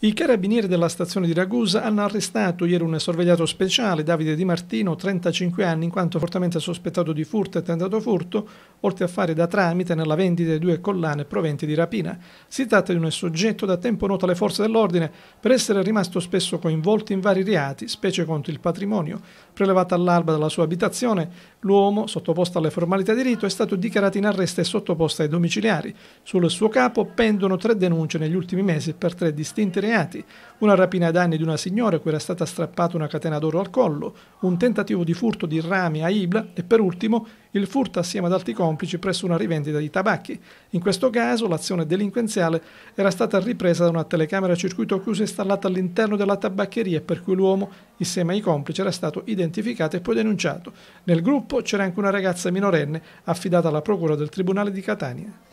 I carabinieri della stazione di Ragusa hanno arrestato ieri un sorvegliato speciale, Davide Di Martino, 35 anni, in quanto fortemente sospettato di furto e tentato furto, oltre a fare da tramite nella vendita di due collane proventi di rapina. Si tratta di un soggetto da tempo noto alle forze dell'ordine per essere rimasto spesso coinvolto in vari reati, specie contro il patrimonio. Prelevato all'alba dalla sua abitazione, l'uomo, sottoposto alle formalità di rito, è stato dichiarato in arresto e sottoposto ai domiciliari. Sul suo capo pendono tre denunce negli ultimi mesi per tre distinte reati, una rapina ai danni di una signora cui era stata strappata una catena d'oro al collo, un tentativo di furto di rami a Ibla e per ultimo il furto assieme ad altri complici presso una rivendita di tabacchi. In questo caso l'azione delinquenziale era stata ripresa da una telecamera a circuito chiuso installata all'interno della tabaccheria per cui l'uomo insieme ai complici era stato identificato e poi denunciato. Nel gruppo c'era anche una ragazza minorenne affidata alla procura del Tribunale di Catania.